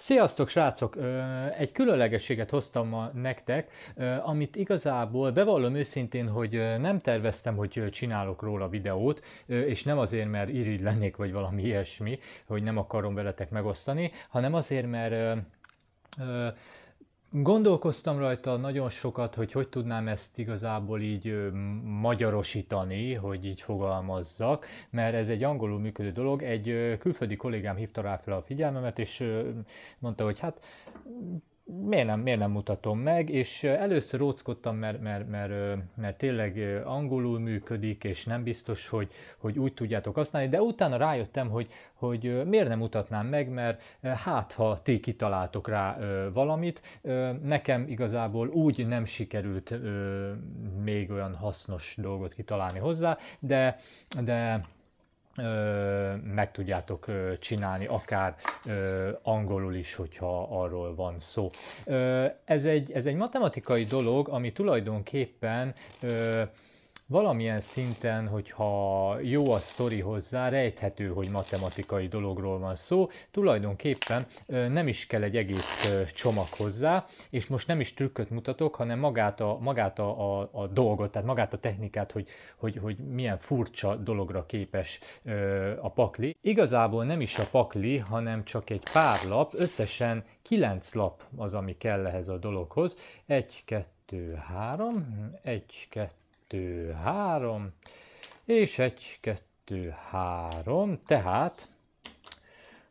Sziasztok, srácok! Egy különlegességet hoztam ma nektek, amit igazából bevallom őszintén, hogy nem terveztem, hogy csinálok róla videót, és nem azért, mert irigy lennék, vagy valami ilyesmi, hogy nem akarom veletek megosztani, hanem azért, mert Gondolkoztam rajta nagyon sokat, hogy hogy tudnám ezt igazából így magyarosítani, hogy így fogalmazzak, mert ez egy angolul működő dolog. Egy külföldi kollégám hívta rá fel a figyelmemet, és mondta, hogy hát miért nem, miért nem mutatom meg, és először óckodtam, mert, mert, mert, mert tényleg angolul működik, és nem biztos, hogy, hogy úgy tudjátok használni, de utána rájöttem, hogy, hogy miért nem mutatnám meg, mert hát, ha ti kitaláltok rá valamit, nekem igazából úgy nem sikerült még olyan hasznos dolgot kitalálni hozzá, de, de meg tudjátok csinálni, akár angolul is, hogyha arról van szó. Ez egy, ez egy matematikai dolog, ami tulajdonképpen valamilyen szinten, hogyha jó a sztori hozzá, rejthető, hogy matematikai dologról van szó, tulajdonképpen nem is kell egy egész csomag hozzá, és most nem is trükköt mutatok, hanem magát a, magát a, a, a dolgot, tehát magát a technikát, hogy, hogy, hogy milyen furcsa dologra képes a pakli. Igazából nem is a pakli, hanem csak egy pár lap, összesen kilenc lap az, ami kell ehhez a dologhoz. Egy, kettő, három, egy, kettő, kettő, három, és egy, kettő, három, tehát,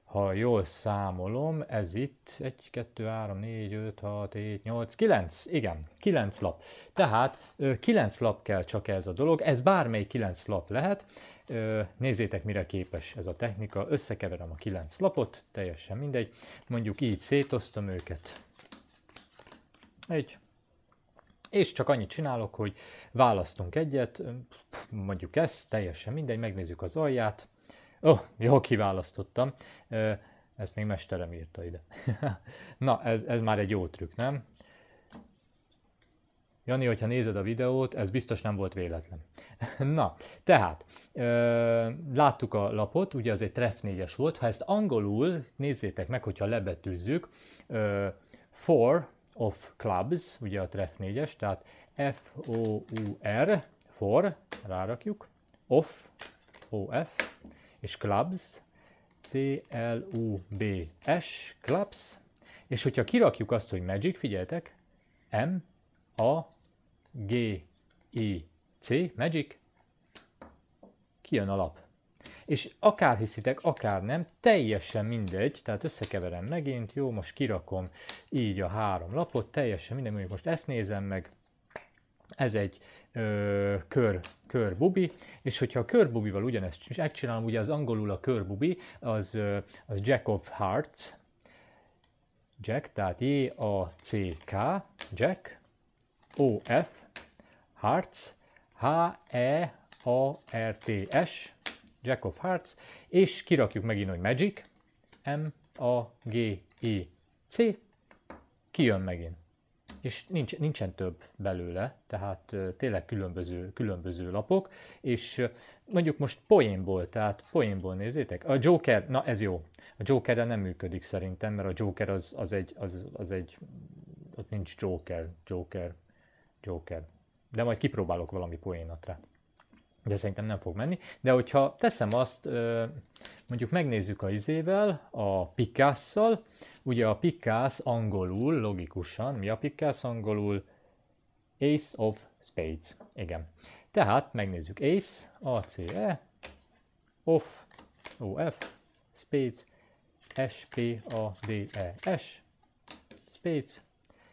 ha jól számolom, ez itt, egy, kettő, három, négy, öt, hat, hét, nyolc, kilenc, igen, kilenc lap. Tehát kilenc lap kell csak ez a dolog, ez bármely kilenc lap lehet, nézzétek mire képes ez a technika, összekeverem a kilenc lapot, teljesen mindegy, mondjuk így szétoztam őket, egy, és csak annyit csinálok, hogy választunk egyet, mondjuk ezt, teljesen mindegy, megnézzük az alját. Ó, oh, jó, kiválasztottam, ezt még mesterem írta ide. Na, ez, ez már egy jó trükk, nem? Jani, hogyha nézed a videót, ez biztos nem volt véletlen. Na, tehát, ö, láttuk a lapot, ugye az egy tref 4 volt, ha ezt angolul, nézzétek meg, hogyha lebetűzzük, ö, for, of clubs, ugye a tref 4-es, tehát F-O-U-R, for, rárakjuk, of, O-F, és clubs, C-L-U-B-S, clubs, és hogyha kirakjuk azt, hogy magic, figyeltek, M-A-G-I-C, magic, kijön a lap és akár hiszitek, akár nem, teljesen mindegy, tehát összekeverem megint, jó, most kirakom így a három lapot, teljesen mindegy, mondjuk most ezt nézem meg, ez egy ö, kör, körbubi, és hogyha a körbubival ugyanezt megcsinálom, ugye az angolul a körbubi, az, az Jack of Hearts, Jack, tehát J-A-C-K, Jack, O-F, Hearts, H-E-A-R-T-S, Jack of Hearts, és kirakjuk megint, hogy Magic, M-A-G-I-C, kijön megint. És nincs, nincsen több belőle, tehát tényleg különböző, különböző lapok, és mondjuk most poénból, tehát poénból nézzétek, a Joker, na ez jó, a Jokerre nem működik szerintem, mert a Joker az, az, egy, az, az egy, ott nincs Joker, Joker, Joker, de majd kipróbálok valami poénatra. rá de szerintem nem fog menni, de hogyha teszem azt, mondjuk megnézzük a izével, a Picasso-szal, ugye a Picasso angolul, logikusan, mi a Picasso angolul? Ace of Spades, igen. Tehát megnézzük Ace, ACE, OF, OF, Spades, S-P-A-D-E-S, e Spades,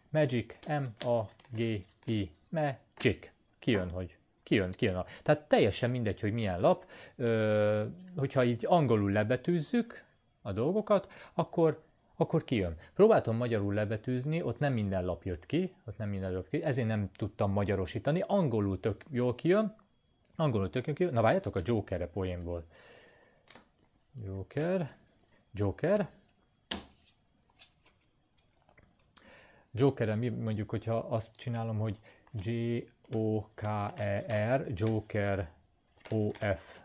Magic, M-A-G-I, Magic. E, Kijön, hogy Kijön, kijön. A, tehát teljesen mindegy, hogy milyen lap, ö, hogyha így angolul lebetűzzük a dolgokat, akkor akkor kijön. Próbáltam magyarul lebetűzni, ott nem minden lap jött ki, ott nem minden lap ki, ezért nem tudtam magyarosítani, angolul tök jól kijön, angolul tök jól kijön, na várjátok a Jokerre poénból. Joker, Joker, joker. mi mondjuk, hogyha azt csinálom, hogy J-O-K-E-R, Joker O-F,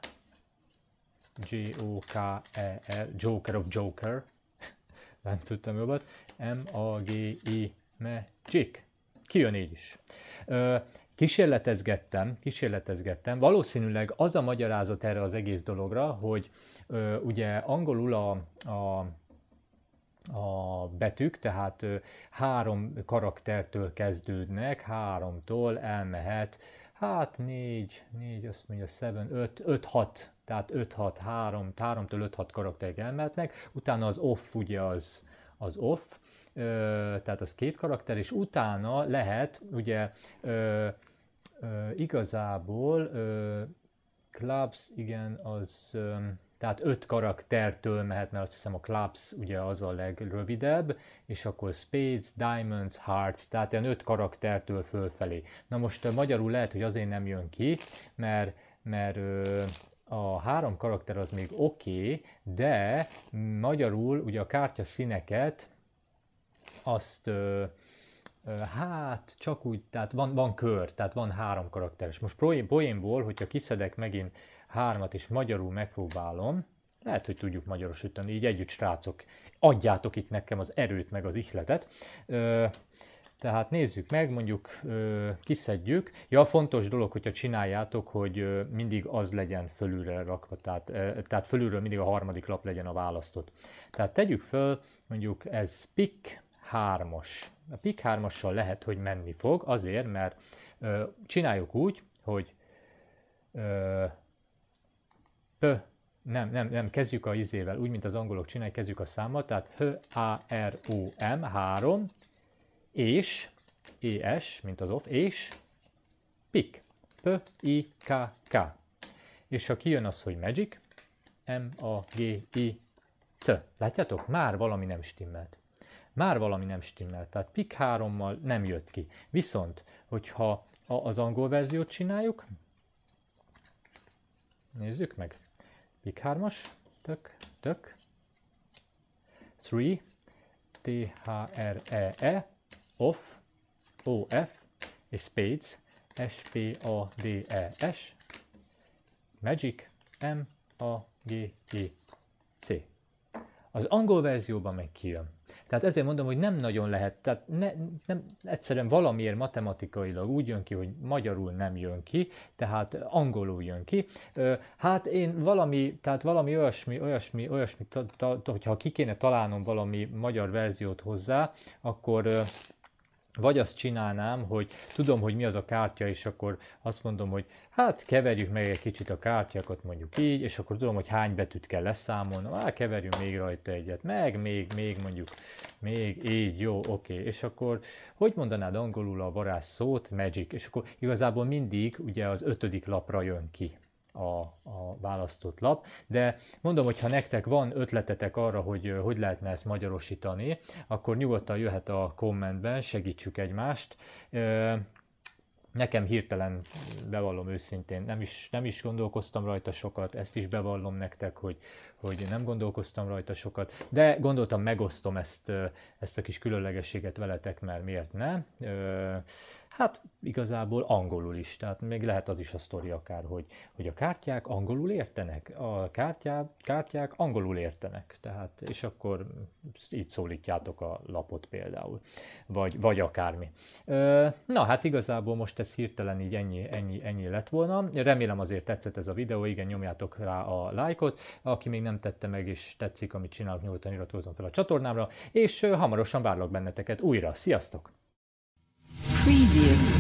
J-O-K-E-R, Joker of Joker, nem tudtam jobbat, M-A-G-I, Magic, kijön így is. Ö, kísérletezgettem, kísérletezgettem, valószínűleg az a magyarázat erre az egész dologra, hogy ö, ugye angolul a, a a betűk, tehát három karaktertől kezdődnek, háromtól elmehet, hát négy, négy, azt mondja, seven, öt, öt, hat, tehát öt hat, három, háromtól öt hat karakterek elmehetnek, utána az off ugye az, az off, ö, tehát az két karakter, és utána lehet ugye ö, ö, igazából ö, clubs, igen, az... Ö, tehát öt karaktertől mehet, mert azt hiszem a clubs ugye az a legrövidebb, és akkor spades, diamonds, hearts, tehát ilyen öt karaktertől fölfelé. Na most magyarul lehet, hogy azért nem jön ki, mert, mert a három karakter az még oké, okay, de magyarul ugye a kártya színeket azt Hát, csak úgy, tehát van, van kör, tehát van három karakteres. Most poénból, hogyha kiszedek megint hármat, és magyarul megpróbálom, lehet, hogy tudjuk magyarosítani, így együtt, srácok, adjátok itt nekem az erőt, meg az ihletet. Ö, tehát nézzük meg, mondjuk ö, kiszedjük. Ja, fontos dolog, hogyha csináljátok, hogy ö, mindig az legyen fölülre rakva, tehát, ö, tehát fölülről mindig a harmadik lap legyen a választott. Tehát tegyük föl, mondjuk ez pick, 3-as. A pik 3-assal lehet, hogy menni fog, azért, mert ö, csináljuk úgy, hogy ö, p, nem, nem, nem, kezdjük a izével, úgy, mint az angolok csinálják, kezdjük a számmal, tehát h a r o m 3, és, e s mint az off, és pik, p, i, k, k. És ha kijön az, hogy magic, m, a, g, i, c. Látjátok? Már valami nem stimmelt már valami nem stimmel, tehát PIK 3-mal nem jött ki. Viszont, hogyha az angol verziót csináljuk, nézzük meg, PIK 3-as, tök, tök, 3, T-H-R-E-E, e e, off, O-F, és spades, S-P-A-D-E-S, e magic, M-A-G-I-C. Az angol verzióban meg kijön. Tehát ezért mondom, hogy nem nagyon lehet, tehát ne, nem, egyszerűen valamiért matematikailag úgy jön ki, hogy magyarul nem jön ki, tehát angolul jön ki. Hát én valami, tehát valami olyasmi, olyasmi, olyasmi, ta, ta, hogyha ki kéne találnom valami magyar verziót hozzá, akkor vagy azt csinálnám, hogy tudom, hogy mi az a kártya, és akkor azt mondom, hogy hát keverjük meg egy kicsit a kártyákat, mondjuk így, és akkor tudom, hogy hány betűt kell leszámolnom, hát keverjünk még rajta egyet, meg még, még mondjuk, még így, jó, oké. Okay. És akkor, hogy mondanád angolul a szót, magic, és akkor igazából mindig ugye az ötödik lapra jön ki a, a választott lap, de mondom, hogy ha nektek van ötletetek arra, hogy hogy lehetne ezt magyarosítani, akkor nyugodtan jöhet a kommentben, segítsük egymást. Nekem hirtelen, bevallom őszintén, nem is, nem is gondolkoztam rajta sokat, ezt is bevallom nektek, hogy, hogy nem gondolkoztam rajta sokat, de gondoltam megosztom ezt, ezt a kis különlegességet veletek, mert miért ne Hát igazából angolul is, tehát még lehet az is a sztori akár, hogy, hogy a kártyák angolul értenek, a kártyá, kártyák angolul értenek, tehát és akkor így szólítjátok a lapot például, vagy, vagy akármi. Na hát igazából most ez hirtelen így ennyi, ennyi, ennyi lett volna. Remélem azért tetszett ez a videó, igen, nyomjátok rá a lájkot, aki még nem tette meg és tetszik, amit csinálok, nyugodtan iratkozom fel a csatornámra, és hamarosan várlak benneteket újra. Sziasztok! Preview.